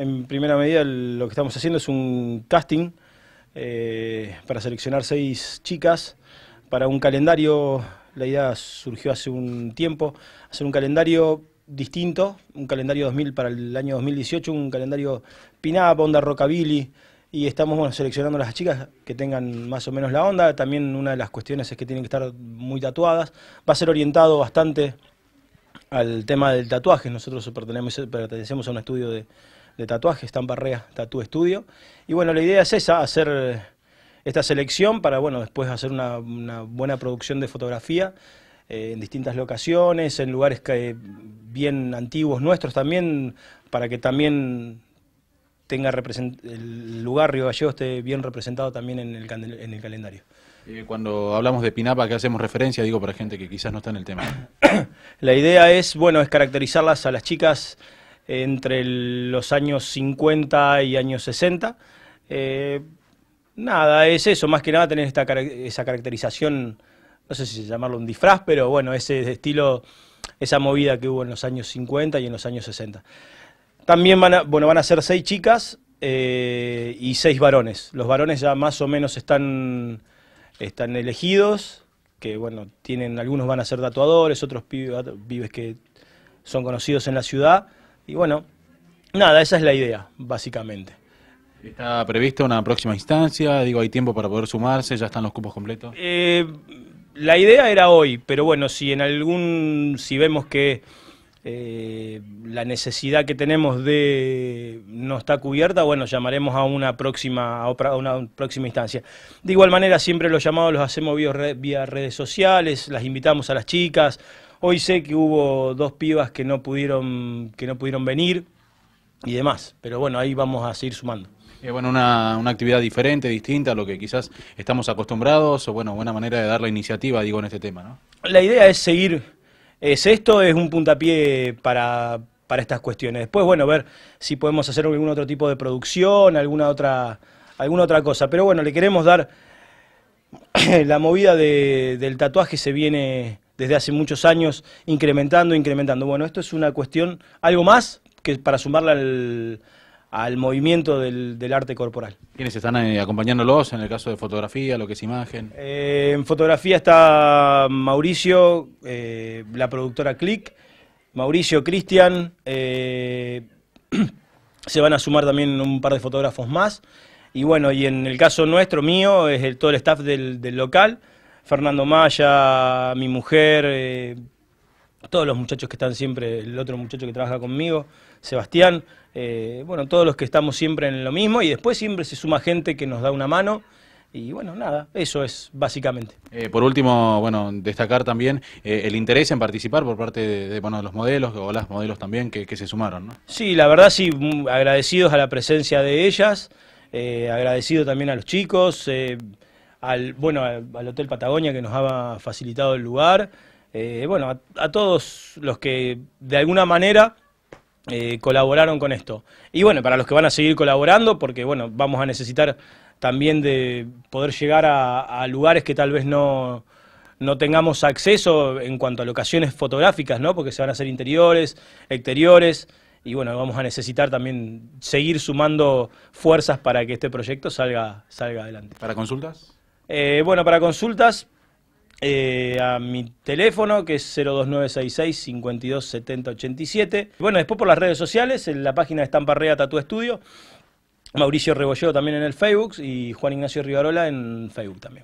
en primera medida lo que estamos haciendo es un casting eh, para seleccionar seis chicas para un calendario. La idea surgió hace un tiempo, hacer un calendario distinto, un calendario 2000 para el año 2018, un calendario pin-up, onda rockabilly, y estamos seleccionando las chicas que tengan más o menos la onda. También una de las cuestiones es que tienen que estar muy tatuadas. Va a ser orientado bastante al tema del tatuaje. Nosotros pertenecemos a un estudio de, de tatuaje, Estamparrea Tattoo Studio. Y bueno, la idea es esa, hacer eh, esta selección para, bueno, después hacer una, buena producción de fotografía eh, en distintas locaciones, en lugares que, bien antiguos nuestros también, para que también tenga el lugar Río Gallego esté bien representado también en el, calendario. Eh, cuando hablamos de Pinapa, ¿qué hacemos referencia? Digo para gente que quizás no está en el tema. la idea es, bueno, es caracterizarlas a las chicas entre los años 50 y años 60. Eh, nada, es eso, más que nada tener esa caracterización, no sé si llamarlo un disfraz, pero bueno, ese estilo, esa movida que hubo en los años 50 y en los años 60. También van a, bueno, van a ser seis chicas eh, y seis varones. Los varones ya más o menos están, están elegidos, que bueno, tienen, algunos van a ser tatuadores, otros pibes que son conocidos en la ciudad. Y bueno, nada, esa es la idea, básicamente. ¿Está prevista una próxima instancia? Digo, ¿hay tiempo para poder sumarse? ¿Ya están los cupos completos? Eh, la idea era hoy, pero bueno, si en algún, si vemos que eh, la necesidad que tenemos de no está cubierta, bueno, llamaremos a una próxima, una próxima instancia. De igual manera, siempre los llamados los hacemos vía, vía redes sociales, las invitamos a las chicas, Hoy sé que hubo dos pibas que no pudieron, que no pudieron venir y demás, pero bueno, ahí vamos a seguir sumando. Eh, bueno, una, actividad diferente, distinta a lo que quizás estamos acostumbrados, o bueno, buena manera de dar la iniciativa, digo, en este tema, ¿no? La idea es seguir, es esto, es un puntapié para, estas cuestiones. Después, bueno, ver si podemos hacer algún otro tipo de producción, alguna otra, alguna otra cosa. Pero bueno, le queremos dar la movida del tatuaje se viene desde hace muchos años incrementando, incrementando. Bueno, esto es una cuestión, algo más que para sumarla al, movimiento del, arte corporal. ¿Quiénes están eh, acompañándolos en el caso de fotografía, lo que es imagen? Eh, en fotografía está Mauricio, eh, la productora Click, Mauricio, Cristian, se van a sumar también un par de fotógrafos más. Y bueno, y en el caso nuestro, mío, es todo el staff del, del local. Fernando Maya, mi mujer, eh, todos los muchachos que están siempre, el otro muchacho que trabaja conmigo, Sebastián, eh, bueno, todos los que estamos siempre en lo mismo y después siempre se suma gente que nos da una mano. Y bueno, nada, eso es básicamente. Eh, por último, bueno, destacar también el interés en participar por parte de, bueno, los modelos o las modelos también que, que, se sumaron, ¿no? Sí, la verdad sí, mm, agradecidos a la presencia de ellas, agradecido también a los chicos al, bueno, al Hotel Patagonia que nos ha facilitado el lugar, eh, bueno, a, todos los que de alguna manera eh, colaboraron con esto. Y bueno, para los que van a seguir colaborando, porque bueno, vamos a necesitar también de poder llegar a, a lugares que tal vez no, no tengamos acceso en cuanto a locaciones fotográficas, ¿no? Porque se van a hacer interiores, exteriores, y bueno, vamos a necesitar también seguir sumando fuerzas para que este proyecto salga, salga adelante. ¿Para consultas? Eh, bueno, para consultas, eh, a mi teléfono que es 02966 527087. Bueno, después por las redes sociales, en la página de Estamparrea Tu Estudio, Mauricio Rebolleo también en el Facebook y Juan Ignacio Rivarola en Facebook también.